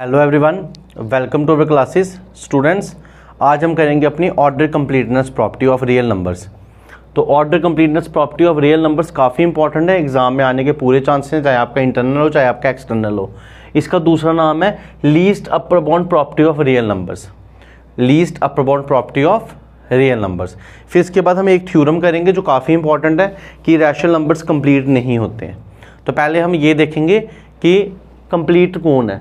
hello everyone welcome to our classes students आज हम करेंगे अपनी order completeness property of real numbers तो order completeness property of real numbers काफ़ी important है एग्जाम में आने के पूरे चांसेस हैं चाहे आपका इंटरनल हो चाहे आपका एक्सटर्नल हो इसका दूसरा नाम है least upper bond property of real numbers least upper bond property of real numbers फिर इसके बाद हम एक थ्यूरम करेंगे जो काफ़ी इंपॉर्टेंट है कि रैशनल नंबर्स कम्प्लीट नहीं होते हैं तो पहले हम ये देखेंगे कि कंप्लीट कौन है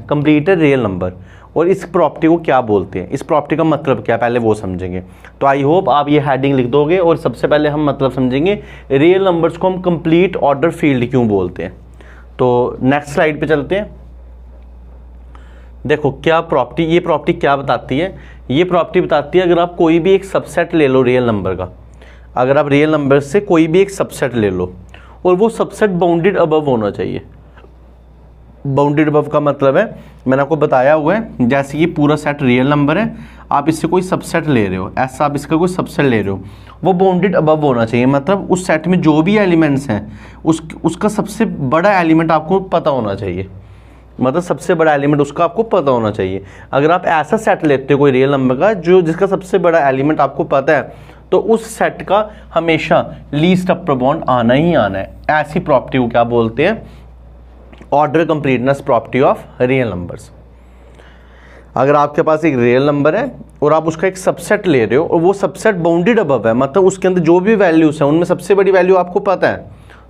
है रियल नंबर और इस प्रॉपर्टी को क्या बोलते हैं इस प्रॉपर्टी का मतलब क्या पहले वो समझेंगे तो आई होप आप ये हेडिंग लिख दोगे और सबसे पहले हम मतलब समझेंगे रियल नंबर्स को हम कंप्लीट ऑर्डर फील्ड क्यों बोलते हैं तो नेक्स्ट स्लाइड पे चलते हैं देखो क्या प्रॉपर्टी ये प्रॉपर्टी क्या बताती है ये प्रॉपर्टी बताती है अगर आप कोई भी एक सबसेट ले लो रियल नंबर का अगर आप रियल नंबर से कोई भी एक सबसेट ले लो और वो सबसेट बाउंडेड अबव होना चाहिए बाउंडेड अबव का मतलब है मैंने आपको बताया हुआ है जैसे कि पूरा सेट रियल नंबर है आप इससे कोई सबसेट ले रहे हो ऐसा आप इसका कोई सबसेट ले रहे हो वो बाउंडेड अबव होना चाहिए मतलब उस सेट में जो भी एलिमेंट्स हैं उस उसका सबसे बड़ा एलिमेंट आपको पता होना चाहिए मतलब सबसे बड़ा एलिमेंट उसका आपको पता होना चाहिए अगर आप ऐसा सेट लेते हो कोई रियल नंबर का जो जिसका सबसे बड़ा एलिमेंट आपको पता है तो उस सेट का हमेशा लीस्ट अपर बॉन्ड आना ही आना है ऐसी प्रॉपर्टी को क्या बोलते हैं order completeness property of real numbers अगर आपके पास एक रियल नंबर है और आप उसका एक सबसेट ले रहे हो और वो सबसेट बाउंडेड अबव है मतलब उसके अंदर जो भी वैल्यूज़ हैं उनमें सबसे बड़ी वैल्यू आपको पता है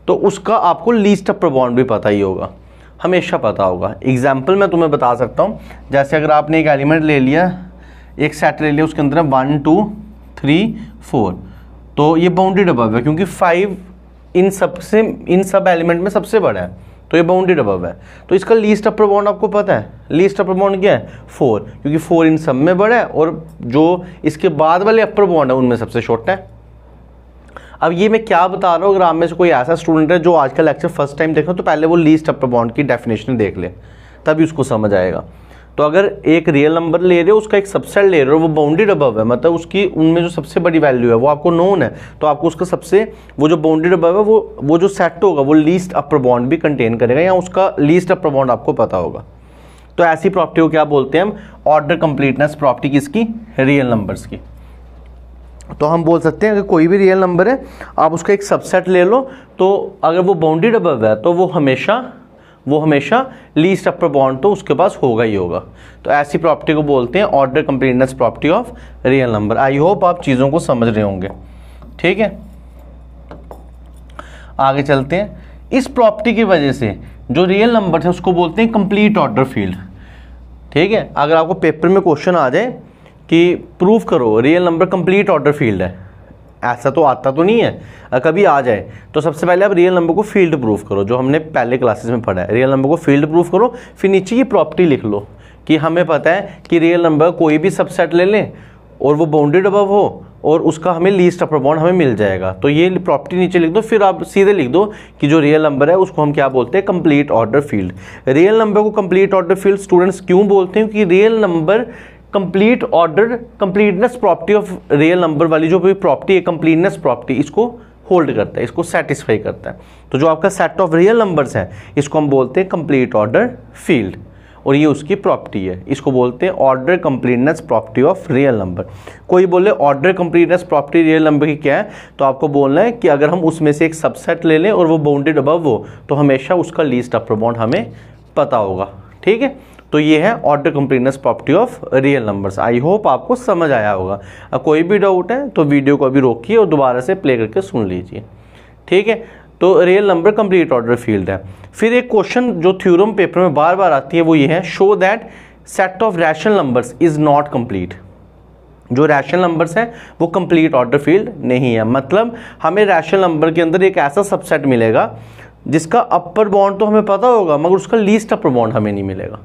तो उसका आपको लीस्ट अपर बाउंड भी पता ही होगा हमेशा पता होगा एग्जाम्पल मैं तुम्हें बता सकता हूँ जैसे अगर आपने एक एलिमेंट ले लिया एक सेट ले लिया उसके अंदर वन टू थ्री फोर तो ये बाउंडेड अबव है क्योंकि फाइव इन सबसे इन सब एलिमेंट में सबसे बड़ा है तो ये बाउंडेड अबव है तो इसका लीस्ट अपर बाउंड आपको पता है लीस्ट अपर बाउंड क्या है फोर क्योंकि फोर इन सब में बड़ा है और जो इसके बाद वाले अपर बाउंड है उनमें सबसे छोटा है अब ये मैं क्या बता रहा हूँ अगर आप में से कोई ऐसा स्टूडेंट है जो आज का लेक्चर फर्स्ट टाइम देख रहा हो तो पहले वो लीस्ट अपर बाउंड की डेफिनेशन देख ले तभी उसको समझ आएगा तो अगर एक रियल नंबर ले रहे हो उसका एक सबसेट ले रहे हो वो बाउंडेड अबव है मतलब उसकी उनमें जो सबसे बड़ी वैल्यू है वो आपको नोन है तो आपको उसका सबसे वो जो बाउंडेड अबव है वो वो जो सेट होगा वो लीस्ट अपर बाउंड भी कंटेन करेगा या उसका लीस्ट अपर बाउंड आपको पता होगा तो ऐसी प्रॉपर्टी को क्या बोलते हैं हम ऑर्डर कंप्लीटनेस प्रॉपर्टी किसकी रियल नंबर्स की तो हम बोल सकते हैं अगर कोई भी रियल नंबर है आप उसका एक सबसेट ले लो तो अगर वो बाउंडेड अबव है तो वो हमेशा वो हमेशा लीस्ट अपर बाउंड तो उसके पास होगा ही होगा तो ऐसी प्रॉपर्टी को बोलते हैं order completeness property of real number I hope आप चीज़ों को समझ रहे होंगे ठीक है आगे चलते हैं इस प्रॉपर्टी की वजह से जो रियल नंबर है उसको बोलते हैं कंप्लीट ऑर्डर फील्ड ठीक है अगर आपको पेपर में क्वेश्चन आ जाए कि प्रूफ करो real number complete order field है ऐसा तो आता तो नहीं है कभी आ जाए तो सबसे पहले आप रियल नंबर को फील्ड प्रूफ करो जो हमने पहले क्लासेस में पढ़ा है रियल नंबर को फील्ड प्रूफ करो फिर नीचे ये प्रॉपर्टी लिख लो कि हमें पता है कि रियल नंबर कोई भी सबसेट ले लें और वो बाउंडेड अबव हो और उसका हमें लीस्ट अपर बाउंड हमें मिल जाएगा तो ये प्रॉपर्टी नीचे लिख दो फिर आप सीधे लिख दो कि जो रियल नंबर है उसको हम क्या बोलते हैं complete order field real number को कंप्लीट ऑर्डर फील्ड स्टूडेंट्स क्यों बोलते हैं क्योंकि real number complete order completeness property of real number वाली जो भी प्रॉपर्टी है कंप्लीटनेस प्रॉपर्टी इसको होल्ड करता है इसको सेटिस्फाई करता है तो जो आपका सेट ऑफ रियल नंबर्स है इसको हम बोलते हैं कंप्लीट ऑर्डर फील्ड और ये उसकी प्रॉपर्टी है इसको बोलते हैं order completeness property of real number कोई बोले order completeness property real number की क्या है तो आपको बोलना है कि अगर हम उसमें से एक सबसेट ले लें और वो बाउंडेड अबव हो तो हमेशा उसका लीस्ट अपर बाउंड हमें पता होगा ठीक है तो ये है auto completeness property of real numbers I hope आपको समझ आया होगा अब कोई भी डाउट है तो वीडियो को अभी रोकिए और दोबारा से प्ले करके सुन लीजिए ठीक है तो real number complete order field है फिर एक क्वेश्चन जो थ्योरम पेपर में बार बार आती है वो ये है show that set of rational numbers is not complete जो रैशनल नंबर्स हैं वो कंप्लीट ऑर्डर फील्ड नहीं है मतलब हमें रैशनल नंबर के अंदर एक ऐसा सबसेट मिलेगा जिसका अपर बाउंड तो हमें पता होगा मगर उसका लीस्ट अपर बाउंड हमें नहीं मिलेगा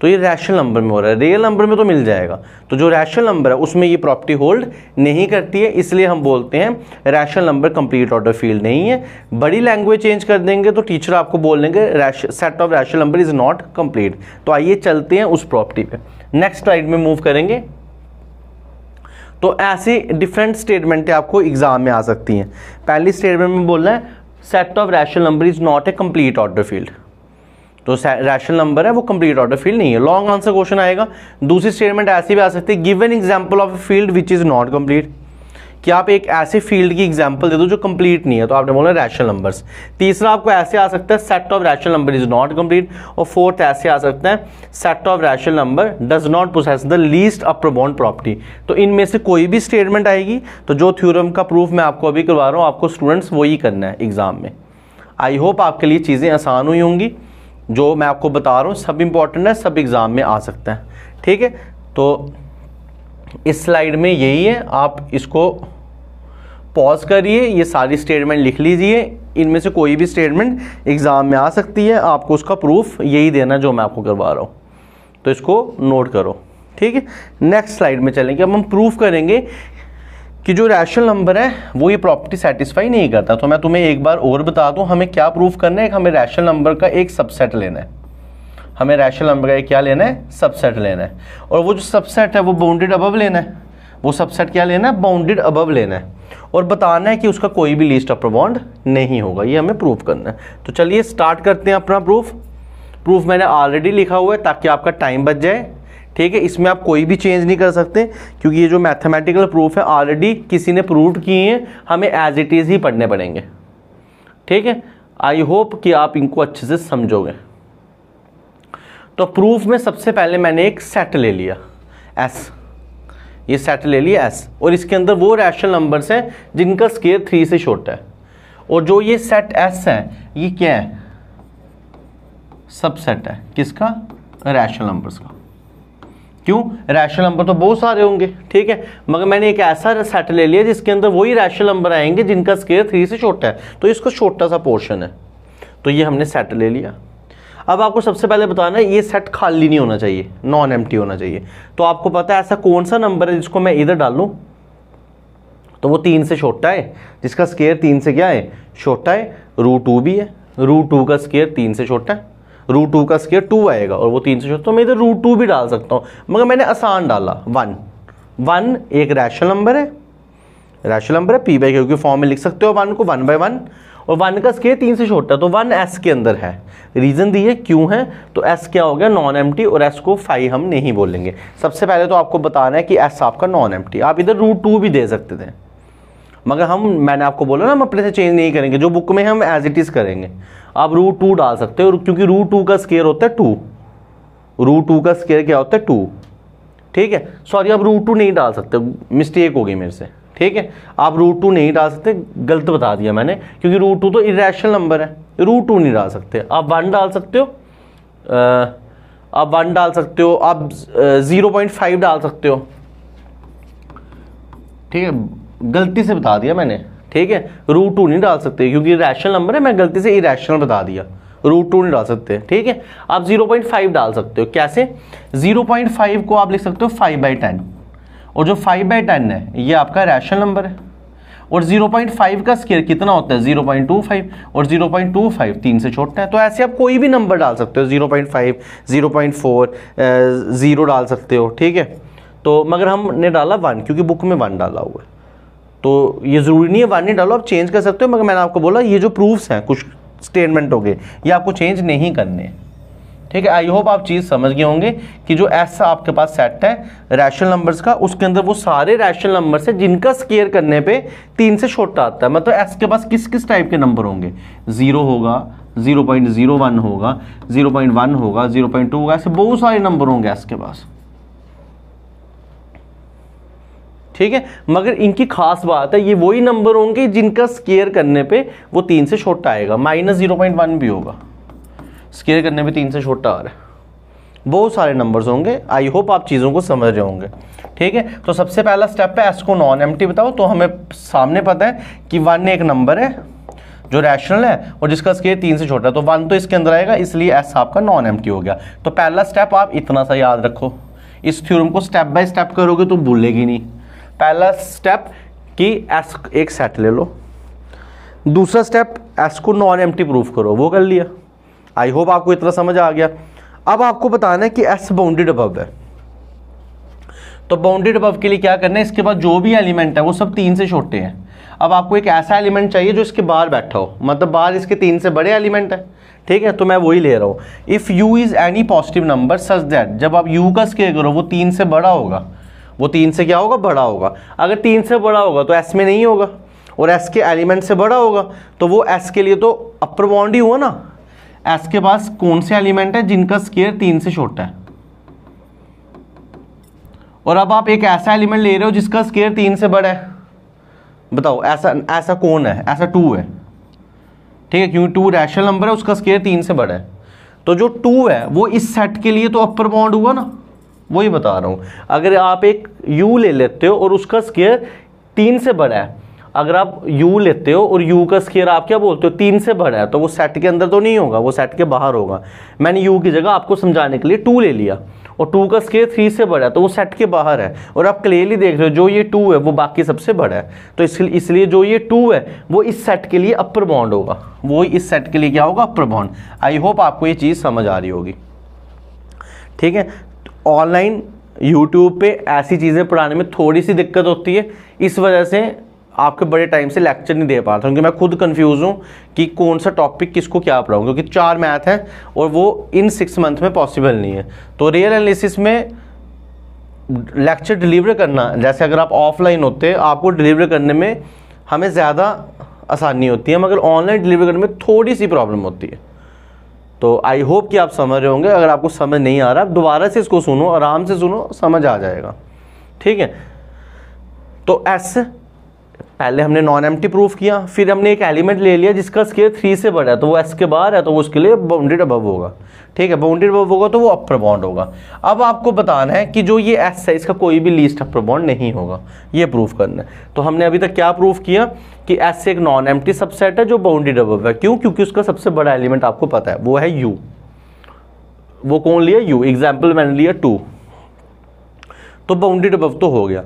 तो ये रैशनल नंबर में हो रहा है रियल नंबर में तो मिल जाएगा तो जो रैशनल नंबर है उसमें ये प्रॉपर्टी होल्ड नहीं करती है इसलिए हम बोलते हैं rational number complete order field नहीं है बड़ी लैंग्वेज चेंज कर देंगे तो टीचर आपको बोल देंगे set of rational number is not complete तो आइए चलते हैं उस प्रॉपर्टी पे नेक्स्ट स्लाइड में मूव करेंगे तो ऐसी डिफरेंट स्टेटमेंटें आपको एग्जाम में आ सकती हैं पहली स्टेटमेंट में बोलना है set of rational number is not a complete order field तो रैशनल नंबर है वो कंप्लीट ऑर्डर फील्ड नहीं है लॉन्ग आंसर क्वेश्चन आएगा दूसरी स्टेटमेंट ऐसी भी आ सकती है an example of a field which is not complete कि आप एक ऐसे फील्ड की एग्जाम्पल दे दो जो कंप्लीट नहीं है तो आपने बोला रैशनल नंबर्स तीसरा आपको ऐसे आ सकता है set of rational number is not complete और फोर्थ ऐसे आ सकता है set of rational number does not process the least upper bond property तो इनमें से कोई भी स्टेटमेंट आएगी तो जो थ्योरम का प्रूफ मैं आपको अभी करवा रहा हूँ आपको स्टूडेंट्स वही करना है एग्जाम में आई होप आपके लिए चीज़ें आसान हुई होंगी जो मैं आपको बता रहा हूँ सब इम्पॉर्टेंट है सब एग्ज़ाम में आ सकते हैं ठीक है तो इस स्लाइड में यही है आप इसको पॉज करिए ये सारी स्टेटमेंट लिख लीजिए इनमें से कोई भी स्टेटमेंट एग्ज़ाम में आ सकती है आपको उसका प्रूफ यही देना जो मैं आपको करवा रहा हूँ तो इसको नोट करो ठीक है नेक्स्ट स्लाइड में चलेंगे अब हम प्रूफ करेंगे कि जो रैशनल नंबर है वो ये प्रॉपर्टी सेटिस्फाई नहीं करता तो मैं तुम्हें एक बार और बता दूं हमें क्या प्रूफ करना है कि हमें रैशनल नंबर का एक सबसेट लेना है हमें रैशनल नंबर का एक क्या लेना है सबसेट लेना है और वो जो सबसेट है वो बाउंडेड अबव लेना है वो सबसेट क्या लेना है बाउंडेड अबव लेना है और बताना है कि उसका कोई भी लिस्ट अपर बाउंड नहीं होगा ये हमें प्रूफ करना है तो चलिए स्टार्ट करते हैं अपना प्रूफ प्रूफ मैंने ऑलरेडी लिखा हुआ है ताकि आपका टाइम बच जाए ठीक है इसमें आप कोई भी चेंज नहीं कर सकते क्योंकि ये जो मैथमेटिकल प्रूफ है ऑलरेडी किसी ने प्रूव किए हैं हमें एज इट इज़ ही पढ़ने पड़ेंगे ठीक है आई होप कि आप इनको अच्छे से समझोगे तो प्रूफ में सबसे पहले मैंने एक सेट ले लिया एस ये सेट ले लिया एस और इसके अंदर वो रैशनल नंबर्स हैं जिनका स्केयर थ्री से छोटा है और जो ये सेट एस है ये क्या है सबसेट है किसका रैशनल नंबर्स का क्यों रैशनल नंबर तो बहुत सारे होंगे ठीक है मगर मैंने एक ऐसा सेट ले लिया जिसके अंदर वही रैशनल नंबर आएंगे जिनका स्केयर थ्री से छोटा है तो इसको छोटा सा पोर्शन है तो ये हमने सेट ले लिया अब आपको सबसे पहले बताना है ये सेट खाली नहीं होना चाहिए नॉन एम होना चाहिए तो आपको पता है ऐसा कौन सा नंबर है जिसको मैं इधर डालूँ तो वो तीन से छोटा है जिसका स्केयर तीन से क्या है छोटा है रू टू भी है रू टू का स्केयर तीन से छोटा है रूट टू का स्केयर टू आएगा और वो तीन से छोटा तो मैं इधर रूट टू भी डाल सकता हूँ मगर मैंने आसान डाला वन वन एक रैशनल नंबर है रैशनल नंबर है पी बाई क्यू फॉर्म में लिख सकते हो वन को वन बाई वन और वन का स्केयर तीन से छोटा तो वन एस के अंदर है रीज़न दी है क्यों है तो एस क्या हो गया नॉन एम और एस को फाइव हम नहीं बोलेंगे सबसे पहले तो आपको बताना है कि एस आपका नॉन एम आप इधर रूट टू भी दे सकते थे मगर हम मैंने आपको बोला ना हम अपने से चेंज नहीं करेंगे जो बुक में हम एज इट इज़ करेंगे आप रूट टू डाल सकते हो क्योंकि रूट टू का स्केयर होता है टू रूट टू का स्केयर क्या होता है टू ठीक है सॉरी आप रूट टू नहीं डाल सकते मिस्टेक हो गई मेरे से ठीक है आप रूट टू नहीं डाल सकते गलत बता दिया मैंने क्योंकि रूट टू तो इरेशनल नंबर है रूट टू नहीं डाल सकते आप वन डाल सकते हो आप वन डाल सकते हो आप ज़ीरो पॉइंट फाइव डाल सकते हो ठीक है गलती से बता दिया मैंने ठीक है रूट टू नहीं डाल सकते क्योंकि रैशनल नंबर है मैं गलती से इरेशनल बता दिया रूट टू नहीं डाल सकते ठीक है आप 0.5 डाल सकते हो कैसे 0.5 को आप लिख सकते हो 5 बाई टेन और जो 5 बाई टेन है ये आपका रैशनल नंबर है और 0.5 का स्केयर कितना होता है 0.25 और 0.25 तीन से छोटा है तो ऐसे आप कोई भी नंबर डाल सकते हो 0.5 0.4 ज़ीरो डाल सकते हो ठीक है तो मगर हमने डाला वन क्योंकि बुक में वन डाला हुआ है तो ये ज़रूरी नहीं है वार्निंग डालो आप चेंज कर सकते हो मगर मैंने आपको बोला ये जो प्रूफ्स हैं कुछ स्टेटमेंट हो गए ये आपको चेंज नहीं करने ठीक है आई होप आप चीज़ समझ गए होंगे कि जो ऐसा आपके पास सेट है रैशनल नंबर्स का उसके अंदर वो सारे रैशनल नंबर्स है जिनका स्केयर करने पे तीन से छोटा आता है मतलब एस के पास किस किस टाइप के नंबर होंगे ज़ीरो होगा ज़ीरो पॉइंट ज़ीरो वन होगा ज़ीरो पॉइंट वन होगा ज़ीरो पॉइंट टू होगा ऐसे बहुत सारे नंबर होंगे एस के पास ठीक है मगर इनकी खास बात है ये वही नंबर होंगे जिनका स्केयर करने पे वो तीन से छोटा आएगा माइनस जीरो पॉइंट वन भी होगा स्केयर करने पे तीन से छोटा आ रहा है बहुत सारे नंबर्स होंगे आई होप आप चीज़ों को समझ रहे होंगे ठीक है तो सबसे पहला स्टेप है एस को नॉन एम बताओ तो हमें सामने पता है कि वन एक नंबर है जो रैशनल है और जिसका स्केयर तीन से छोटा है तो वन तो इसके अंदर आएगा इसलिए एस आपका नॉन एम हो गया तो पहला स्टेप आप इतना सा याद रखो इस थ्योरम को स्टेप बाय स्टेप करोगे तो भूलेगी नहीं पहला स्टेप कि एस एक सेट ले लो दूसरा स्टेप एस को नॉन एम प्रूफ करो वो कर लिया आई होप आपको इतना समझ आ गया अब आपको बताना है कि एस बाउंडेड अबव है तो बाउंडेड अबव के लिए क्या करना है इसके बाद जो भी एलिमेंट है वो सब तीन से छोटे हैं अब आपको एक ऐसा एलिमेंट चाहिए जो इसके बाहर बैठा हो मतलब बाहर इसके तीन से बड़े एलिमेंट है ठीक है तो मैं वही ले रहा हूँ if u is any positive number such that जब आप यू का स्केयर करो वो तीन से बड़ा होगा वो तीन से क्या होगा बड़ा होगा अगर तीन से बड़ा होगा तो एस में नहीं होगा और एस के एलिमेंट से बड़ा होगा तो वो एस के लिए तो अपर बाउंड ही हुआ ना एस के पास कौन से एलिमेंट है जिनका स्केयर तीन से छोटा है और अब आप एक ऐसा एलिमेंट ले रहे हो जिसका स्केयर तीन से बड़ा है बताओ ऐसा ऐसा कौन है ऐसा टू है ठीक है क्योंकि टू रैशनल नंबर है उसका स्केयर तीन से बड़ा है तो जो टू है वो इस सेट के लिए तो अपर बाउंड हुआ ना वही बता रहा हूँ अगर आप एक यू ले लेते हो और उसका स्केयर तीन से बड़ा है अगर आप यू लेते हो और यू का स्केयर आप क्या बोलते हो तीन से बड़ा है तो वो सेट के अंदर तो नहीं होगा वो सेट के बाहर होगा मैंने यू की जगह आपको समझाने के लिए टू ले लिया और टू का स्केयर थ्री से बड़ा है तो वो सेट के बाहर है और आप क्लियरली देख रहे हो जो ये टू है वो बाकी सबसे बड़ा है तो इसलिए इसलिए जो ये टू है वो इस सेट के लिए अपर बाउंड होगा वो इस सेट के लिए क्या होगा अपर बाउंड आई होप आपको ये चीज़ समझ आ रही होगी ठीक है ऑनलाइन यूट्यूब पे ऐसी चीज़ें पढ़ाने में थोड़ी सी दिक्कत होती है इस वजह से आपके बड़े टाइम से लेक्चर नहीं दे पा रहा था क्योंकि मैं खुद कंफ्यूज हूँ कि कौन सा टॉपिक किसको क्या पढ़ाऊँ क्योंकि चार मैथ हैं और वो इन सिक्स मंथ में पॉसिबल नहीं है तो रियल एनालिसिस में लेक्चर डिलीवर करना जैसे अगर आप ऑफलाइन होते आपको डिलीवर करने में हमें ज़्यादा आसानी होती है मगर ऑनलाइन डिलीवर करने में थोड़ी सी प्रॉब्लम होती है तो आई होप कि आप समझ रहे होंगे अगर आपको समझ नहीं आ रहा दोबारा से इसको सुनो आराम से सुनो समझ आ जाएगा ठीक है तो एस पहले हमने नॉन एम्प्टी प्रूफ किया फिर हमने एक एलिमेंट ले लिया जिसका स्केयर थ्री से बड़ा है तो वो एस के बाहर है तो वो उसके लिए बाउंडेड अबव होगा ठीक है बाउंडेड अबव होगा तो वो अपर बाउंड होगा अब आपको बताना है कि जो ये एस है इसका कोई भी लीस्ट अपर बाउंड नहीं होगा ये प्रूफ करना है तो हमने अभी तक क्या प्रूफ किया कि एस एक नॉन एम्प्टी सबसेट है जो बाउंडेड अबव है क्यों क्योंकि उसका सबसे बड़ा एलिमेंट आपको पता है वो है यू वो कौन लिया यू एग्जाम्पल मैंने लिया टू तो बाउंडेड अबव तो हो गया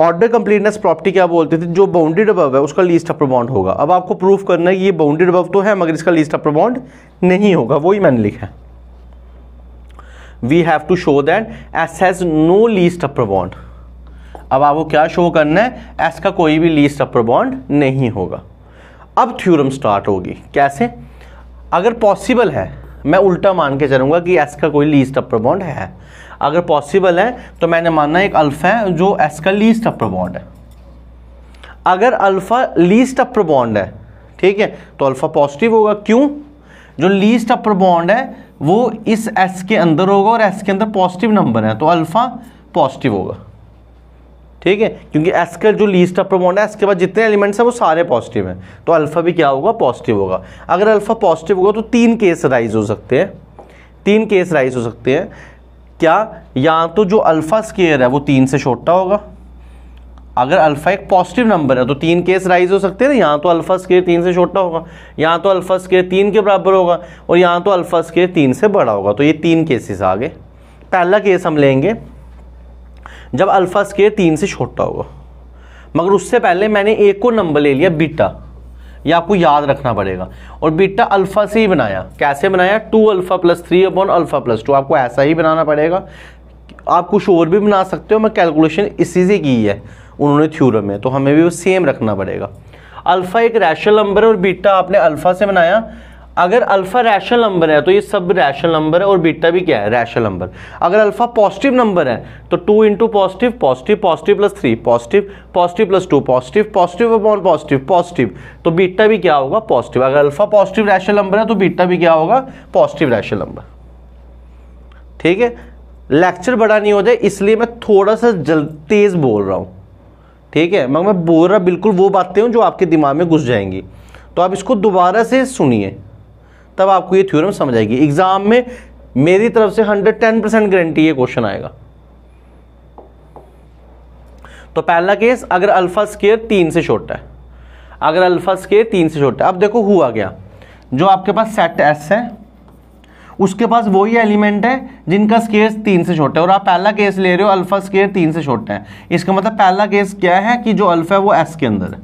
ऑर्डर कंप्लीटनेस प्रॉपर्टी क्या बोलते थे जो बाउंडेड अबव है उसका लीस्ट अपर बाउंड होगा अब आपको प्रूफ करना है कि ये बाउंडेड अबव तो है मगर इसका लीस्ट अपर बाउंड नहीं होगा वही मैंने लिखा है we have to show that S has no least upper bound अब आपको क्या शो करना है एस का कोई भी लीस्ट अपर बाउंड नहीं होगा अब थ्यूरम स्टार्ट होगी कैसे अगर पॉसिबल है मैं उल्टा मान के चलूंगा कि एस का कोई लीस्ट अपर बाउंड है अगर पॉसिबल है तो मैंने माना एक अल्फ़ा है जो एस का लीस्ट अपर बॉन्ड है अगर अल्फ़ा लीस्ट अपर बॉन्ड है ठीक है तो अल्फ़ा पॉजिटिव होगा क्यों जो लीस्ट अपर बॉन्ड है वो इस एस के अंदर होगा और एस के अंदर पॉजिटिव नंबर है तो अल्फ़ा पॉजिटिव होगा ठीक है क्योंकि एस का जो लीस्ट अपर बॉन्ड है एस के बाद जितने एलिमेंट्स हैं वो सारे पॉजिटिव हैं तो अल्फ़ा भी क्या होगा पॉजिटिव होगा अगर अल्फ़ा पॉजिटिव होगा तो तीन केस राइज हो सकते हैं तीन केस राइज हो सकते हैं क्या या तो जो अल्फ़ा स्केयर है वो तीन से छोटा होगा अगर अल्फ़ा एक पॉजिटिव नंबर है तो तीन केस राइज हो सकते हैं यहाँ तो अल्फ़ा स्केयर तीन से छोटा होगा यहाँ तो अल्फ़ा स्केयर तीन के बराबर होगा और यहाँ तो अल्फ़ा स्केयर तीन से बड़ा होगा तो ये तीन केसेस आ गए पहला केस हम लेंगे जब अल्फ़ा स्केयर तीन से छोटा होगा मगर उससे पहले मैंने एक को नंबर ले लिया बीटा ये आपको याद रखना पड़ेगा और बीटा अल्फ़ा से ही बनाया कैसे बनाया two alpha plus three upon alpha plus two आपको ऐसा ही बनाना पड़ेगा आप कुछ और भी बना सकते हो मैं कैलकुलेशन इसी से की है उन्होंने थ्योरम में तो हमें भी वो सेम रखना पड़ेगा अल्फ़ा एक रैशनल नंबर है और बीटा आपने अल्फ़ा से बनाया अगर अल्फा रैशनल नंबर है तो ये सब रैशनल नंबर है और बीटा भी क्या है रैशनल नंबर अगर अल्फा पॉजिटिव नंबर है तो two into positive positive positive plus three positive positive plus two positive positive upon positive positive तो बीटा भी क्या होगा पॉजिटिव अगर अल्फा पॉजिटिव रैशनल नंबर है तो बीटा भी क्या होगा पॉजिटिव रैशनल नंबर ठीक है लेक्चर बड़ा नहीं हो जाए इसलिए मैं थोड़ा सा जल तेज़ बोल रहा हूँ ठीक है मगर मैं बोल रहा बिल्कुल वो बातें हूँ जो आपके दिमाग में घुस जाएंगी तो आप इसको दोबारा से सुनिए तब आपको ये थ्योरम समझ आएगी एग्ज़ाम में मेरी तरफ से 110 परसेंट गारंटी ये क्वेश्चन आएगा तो पहला केस अगर अल्फा स्केयर तीन से छोटा है अगर अल्फा स्केयर तीन से छोटा है अब देखो हुआ गया जो आपके पास सेट एस है उसके पास वही एलिमेंट है जिनका स्केयर तीन से छोटा है और आप पहला केस ले रहे हो अल्फा स्केयर तीन से छोटा है इसका मतलब पहला केस क्या है कि जो अल्फा है वो एस के अंदर है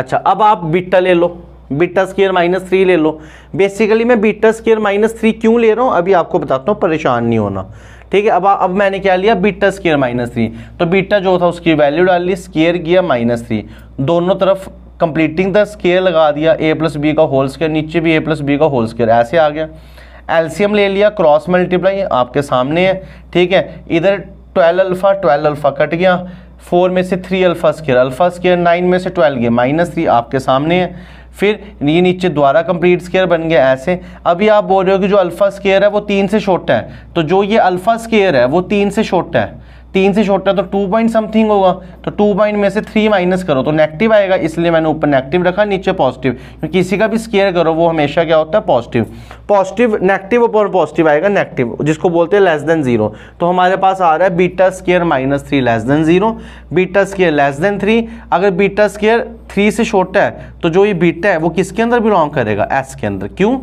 अच्छा अब आप बिट्टा ले लो बीटा स्केयर माइनस थ्री ले लो बेसिकली मैं बीटा स्केयर माइनस थ्री क्यों ले रहा हूँ अभी आपको बताता हूँ परेशान नहीं होना ठीक है अब अब मैंने क्या लिया बीटा स्केयर माइनस थ्री तो बीटा जो था उसकी वैल्यू डाल ली स्केयर किया माइनस थ्री दोनों तरफ कंप्लीटिंग द स्केयर लगा दिया ए प्लस बी का होल स्केयर नीचे भी ए प्लस बी का होल स्केयर ऐसे आ गया एल्सीयम ले लिया क्रॉस मल्टीप्लाई आपके सामने है ठीक है इधर twelve alpha twelve alpha cut गया फोर में से three alpha square alpha square nine में से ट्वेल्व गया माइनस थ्री आपके सामने है फिर ये नीचे दोबारा कंप्लीट स्केयर बन गया ऐसे अभी आप बोल रहे हो कि जो अल्फ़ा स्केयर है वो तीन से छोटा है तो जो ये अल्फ़ा स्केयर है वो तीन से छोटा है तीन से छोटा तो टू पॉइंट समथिंग होगा तो टू पॉइंट में से थ्री माइनस करो तो नेगेटिव आएगा इसलिए मैंने ऊपर नेगेटिव रखा नीचे पॉजिटिव क्योंकि किसी का भी स्केयर करो वो हमेशा क्या होता है पॉजिटिव पॉजिटिव नेगेटिव ऊपर पॉजिटिव आएगा नेगेटिव जिसको बोलते हैं लेस देन जीरो तो हमारे पास आ रहा है beta square minus three less than zero beta square less than three अगर बीटा स्केयर थ्री से छोटा है तो जो ये बीटा है वो किसके अंदर बिलोंग करेगा एस के अंदर क्यों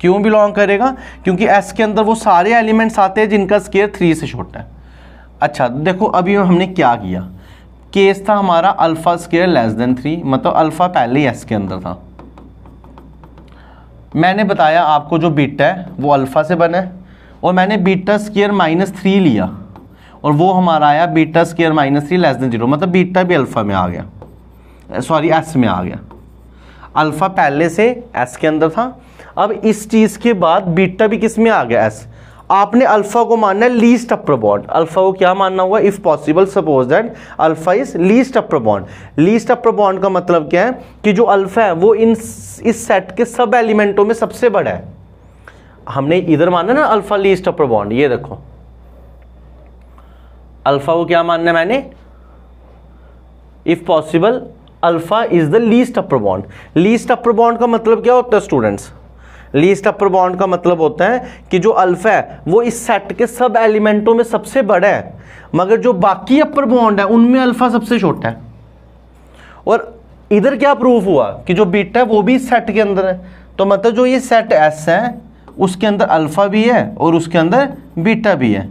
क्यों बिलोंग करेगा क्योंकि एस के अंदर वो सारे एलिमेंट्स आते हैं जिनका स्केयर थ्री से छोटा है अच्छा देखो अभी हमने क्या किया केस था हमारा alpha square less than three मतलब अल्फ़ा पहले ही एस के अंदर था मैंने बताया आपको जो बीटा है वो अल्फ़ा से बना है और मैंने बीटा स्केयर माइनस थ्री लिया और वो हमारा आया beta square minus three less than zero मतलब बीटा भी अल्फ़ा में आ गया सॉरी एस में आ गया अल्फ़ा पहले से एस के अंदर था अब इस चीज़ के बाद बीटा भी किस में आ गया एस आपने अल्फ़ा को मानना है लीस्ट अपर बॉन्ड अल्फ़ा को क्या मानना हुआ if possible suppose that alpha is least upper bound least upper bound का मतलब क्या है कि जो अल्फ़ा है वो इन इस सेट के सब एलिमेंटों में सबसे बड़ा है हमने इधर माना ना अल्फ़ा लीस्ट अपर बॉन्ड ये देखो अल्फ़ा को क्या मानना है मैंने if possible alpha is the least upper bound least upper bound का मतलब क्या होता है स्टूडेंट्स लीस्ट अपर बॉन्ड का मतलब होता है कि जो अल्फा है वो इस सेट के सब एलिमेंटों में सबसे बड़ा है मगर जो बाकी अपर बॉन्ड है उनमें अल्फा सबसे छोटा है और इधर क्या प्रूफ हुआ कि जो बीटा है वो भी इस सेट के अंदर है तो मतलब जो ये सेट एस है उसके अंदर अल्फा भी है और उसके अंदर बीटा भी है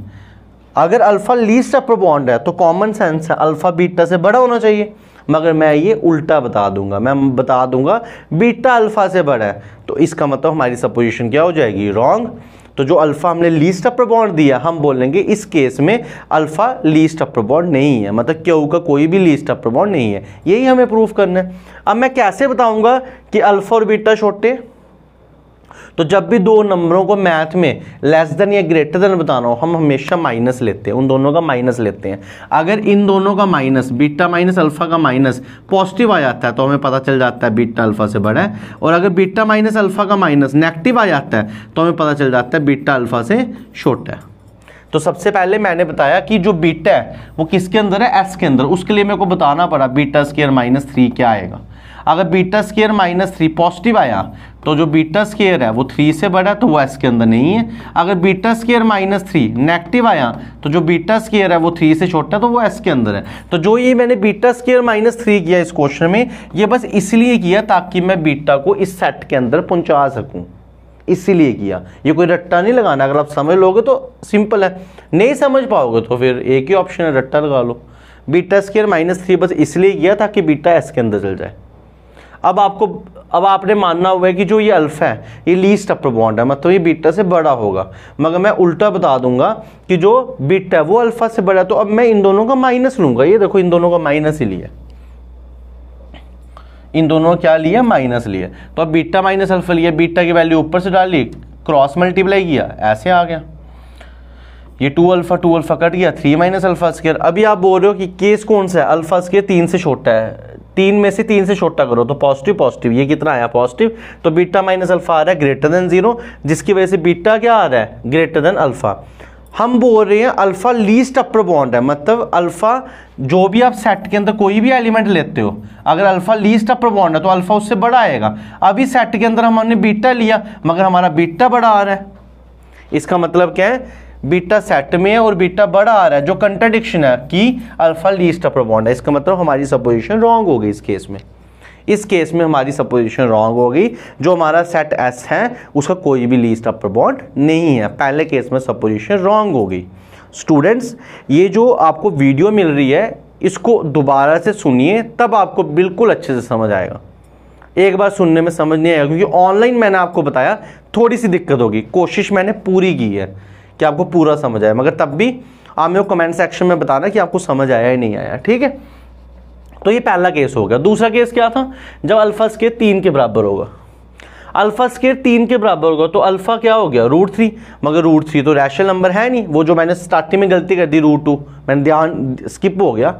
अगर अल्फा लीस्ट अपर बॉन्ड है तो कॉमन सेंस है अल्फा बीटा से बड़ा होना चाहिए मगर मैं ये उल्टा बता दूंगा मैं बता दूंगा बीटा अल्फ़ा से बड़ा है तो इसका मतलब हमारी सपोजिशन क्या हो जाएगी रॉन्ग तो जो अल्फ़ा हमने लीस्ट अपर बॉन्ड दिया हम बोलेंगे इस केस में अल्फ़ा लीस्ट अपर बॉन्ड नहीं है मतलब क्यू का कोई भी लीस्ट अपर बॉन्ड नहीं है यही हमें प्रूफ करना है अब मैं कैसे बताऊंगा कि अल्फ़ा और बीटा छोटे तो जब भी दो नंबरों को मैथ में लेस देन या ग्रेटर देन बताना हो हम हमेशा माइनस लेते हैं उन दोनों का माइनस लेते हैं अगर इन दोनों का माइनस बीटा माइनस अल्फा का माइनस पॉजिटिव आ जाता है तो हमें पता चल जाता है बीटा अल्फा से बड़ा है और अगर बीटा माइनस अल्फा का माइनस नेगेटिव आ जाता है तो हमें पता चल जाता है बीटा अल्फा से छोटा है तो सबसे पहले मैंने बताया कि जो बीटा है वो किसके अंदर है एस के अंदर उसके लिए मेरे को बताना पड़ा बीटा स्केयर माइनस थ्री क्या आएगा अगर beta square minus three positive आया तो जो बीटा स्केयर है वो थ्री से बड़ा तो वो एस के अंदर नहीं है अगर beta square minus three negative आया तो जो बीटा स्केयर है वो थ्री से छोटा है तो वो एस के अंदर है तो जो ये मैंने बीटा स्केयर माइनस थ्री किया इस क्वेश्चन में ये बस इसलिए किया ताकि मैं बीटा को इस सेट के अंदर पहुंचा सकूँ इसीलिए किया ये कोई रट्टा नहीं लगाना अगर आप समझ लोगे तो सिंपल है नहीं समझ पाओगे तो फिर एक ही ऑप्शन है रट्टा लगा लो बीटा स्केयर माइनस थ्री बस इसलिए किया ताकि बीटा एस के अंदर चल जाए अब आपको अब आपने मानना हुआ है कि जो ये अल्फ़ा है ये लीस्ट अपर बॉन्ड है मतलब ये बीटा से बड़ा होगा मगर मैं उल्टा बता दूंगा कि जो बीटा है वो अल्फ़ा से बड़ा है तो अब मैं इन दोनों का माइनस लूंगा ये देखो इन दोनों का माइनस ही लिया इन दोनों क्या लिया माइनस लिया तो अब बीटा माइनस अल्फ़ा लिया बीटा की वैल्यू ऊपर से डाल ली क्रॉस मल्टीप्लाई किया ऐसे आ गया ये two alpha two alpha cut गया थ्री माइनस अल्फ़ा स्केयर अभी आप बोल रहे हो कि केस कौन सा है अल्फ़ा स्केयर तीन से छोटा है तीन में से तीन से छोटा करो तो पॉजिटिव पॉजिटिव ये कितना आया पॉजिटिव तो बीटा माइनस अल्फा आ रहा है ग्रेटर देन जीरो जिसकी वजह से बीटा क्या आ रहा है ग्रेटर देन अल्फा हम बोल रहे हैं अल्फा लीस्ट अपर बॉन्ड है मतलब अल्फा जो भी आप सेट के अंदर कोई भी एलिमेंट लेते हो अगर अल्फा लीस्ट अपर बॉन्ड है तो अल्फा उससे बड़ा आएगा अभी सेट के अंदर हमने बीटा लिया मगर हमारा बीटा बड़ा आ रहा है इसका मतलब क्या है बीटा सेट में है और बीटा बड़ा आ रहा है जो कंट्राडिक्शन है कि अल्फा लीस्ट अपर बॉन्ड है इसका मतलब हमारी सपोजिशन रॉन्ग हो गई इस केस में इस केस में हमारी सपोजिशन रॉन्ग हो गई जो हमारा सेट एस है उसका कोई भी लीस्ट अपर बॉन्ड नहीं है पहले केस में सपोजिशन रॉन्ग हो गई स्टूडेंट्स ये जो आपको वीडियो मिल रही है इसको दोबारा से सुनिए तब आपको बिल्कुल अच्छे से समझ आएगा एक बार सुनने में समझ नहीं आएगा क्योंकि ऑनलाइन मैंने आपको बताया थोड़ी सी दिक्कत होगी कोशिश मैंने पूरी की है कि आपको पूरा समझ आया मगर तब भी आप मेरे को कमेंट सेक्शन में बताना कि आपको समझ आया या नहीं आया ठीक है तो ये पहला केस हो गया दूसरा केस क्या था जब अल्फा स्केर तीन के बराबर होगा अल्फा स्केयर तीन के बराबर होगा तो अल्फा क्या हो गया रूट थ्री मगर रूट थ्री तो रैशनल नंबर है नहीं वो जो मैंने स्टार्टिंग में गलती कर दी रूट टू मैंने ध्यान स्किप हो गया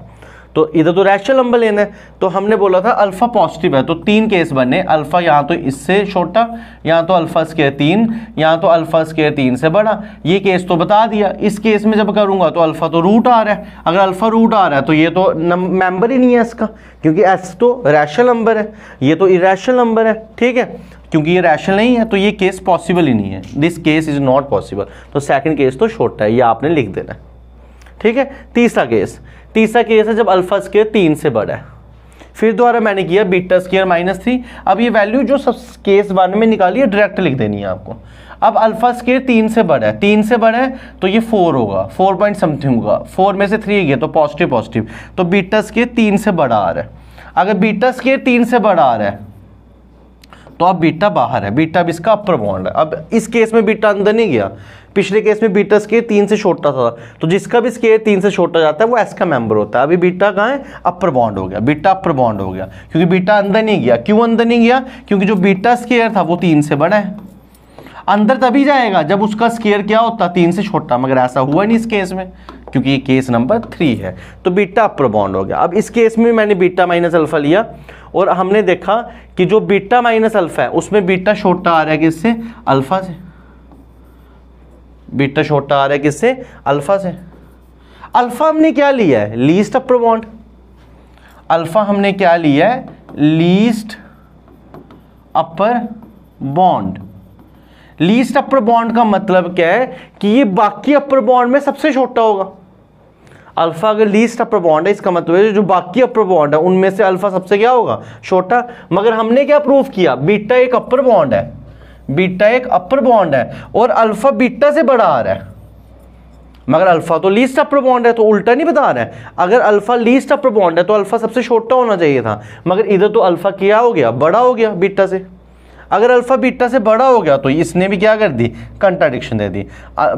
तो इधर तो रैशनल नंबर लेना है तो हमने बोला था अल्फ़ा पॉजिटिव है तो तीन केस बने अल्फ़ा यहाँ तो इससे छोटा यहाँ तो अल्फ़ा स्केयर तीन यहाँ तो अल्फ़ा स्केयर तीन से बड़ा ये केस तो बता दिया इस केस में जब करूँगा तो अल्फ़ा तो रूट आ रहा है अगर अल्फ़ा रूट आ रहा है तो ये तो मेम्बर ही नहीं है इसका क्योंकि एस तो रैशनल नंबर है ये तो इरेशनल नंबर है ठीक है क्योंकि ये रैशनल नहीं है तो ये केस पॉसिबल ही नहीं है this case is not possible तो सेकंड केस तो छोटा है ये आपने लिख देना है ठीक है तीसरा केस तीसरा केस है जब अल्फा स्केयर तीन से बड़ा है फिर दोबारा मैंने किया बीटा स्केयर माइनस थ्री अब ये वैल्यू जो सब केस वन में निकाली है डायरेक्ट लिख देनी है आपको अब अल्फा स्केयर तीन से बड़ा है तीन से बड़ा है तो ये फोर होगा फोर पॉइंट समथिंग होगा फोर में से थ्री गया तो पॉजिटिव पॉजिटिव तो बीटा स्केयर तीन से बड़ा आ रहा है अगर बीटा स्केयर तीन से बड़ा आ रहा है तो अब बीटा बाहर है बीटा अब इसका अपर बॉन्ड है अब इस केस में बीटा अंदर नहीं गया पिछले केस में बीटा स्केयर तीन से छोटा था तो जिसका भी स्केयर तीन से छोटा जाता है वो एस का मेंबर होता है अभी बीटा कहाँ है अपर बॉन्ड हो गया बीटा अपर बॉन्ड हो गया क्योंकि बीटा अंदर नहीं गया क्यों अंदर नहीं गया क्योंकि जो बीटा स्केयर था वो तीन से बड़ा है अंदर तभी जाएगा जब उसका स्केयर क्या होता तीन से छोटा मगर ऐसा हुआ नहीं इस केस में क्योंकि ये केस नंबर थ्री है तो बीटा अपर बॉन्ड हो गया अब इस केस में मैंने बीटा माइनस अल्फा लिया और हमने देखा कि जो बीटा माइनस अल्फा है उसमें बीटा छोटा आ रहा है किससे अल्फा से बीटा छोटा आ रहा है किससे अल्फा से अल्फा हमने क्या लिया है लीस्ट अपर बॉन्ड अल्फा हमने क्या लिया है least upper bound least upper bound का मतलब क्या है कि ये बाकी अपर बॉन्ड में सबसे छोटा होगा अल्फा अगर लीस्ट अपर बॉन्ड है इसका मतलब है जो बाकी अपर बॉन्ड है उनमें से अल्फा सबसे क्या होगा छोटा मगर हमने क्या प्रूव किया बीटा एक अपर बॉन्ड है बीटा एक अपर बॉन्ड है और अल्फा बीटा से बड़ा आ रहा है मगर अल्फा तो लीस्ट अपर बॉन्ड है तो उल्टा नहीं बता रहा है अगर अल्फा लीस्ट अपर बॉन्ड है तो अल्फा सबसे छोटा होना चाहिए था मगर इधर तो अल्फा क्या हो गया बड़ा हो गया बीटा से अगर अल्फा बीटा से बड़ा हो गया तो इसने भी क्या कर दी कंट्राडिक्शन दे दी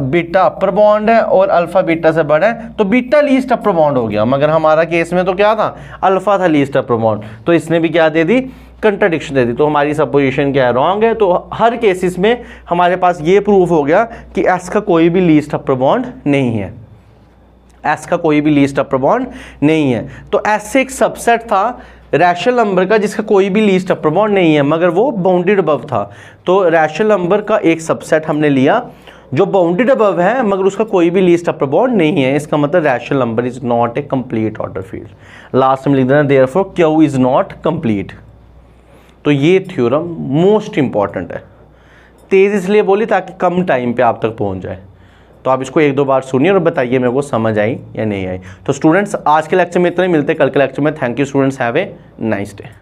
बीटा अपर बॉन्ड है और अल्फा बीटा से बड़ा है तो बीटा लीस्ट अपर बॉन्ड हो गया मगर हमारा केस में तो क्या था अल्फा था लीस्ट अपर बॉन्ड तो इसने भी क्या दे दी कंट्राडिक्शन दे दी तो हमारी सपोजिशन क्या है रॉन्ग है तो हर केसेस में हमारे पास ये प्रूफ हो गया कि एस का कोई भी लीस्ट अपर बॉन्ड नहीं है एस का कोई भी लीस्ट अपर बॉन्ड नहीं है तो एस से एक सबसेट था रैशनल नंबर का जिसका कोई भी लीस्ट अपर बाउंड नहीं है मगर वो बाउंडेड अबव था तो रैशनल नंबर का एक सबसेट हमने लिया जो बाउंडेड अबव है मगर उसका कोई भी लीस्ट अपर बाउंड नहीं है इसका मतलब rational number is not a complete order field last में लिख देना therefore Q is not complete तो ये थ्योरम मोस्ट इंपॉर्टेंट है तेज़ इसलिए बोली ताकि कम टाइम पे आप तक पहुंच जाए तो आप इसको एक दो बार सुनिए और बताइए मेरे को समझ आई या नहीं आई तो स्टूडेंट्स आज के लेक्चर में इतने मिलते कल के लेक्चर में thank you students have a nice day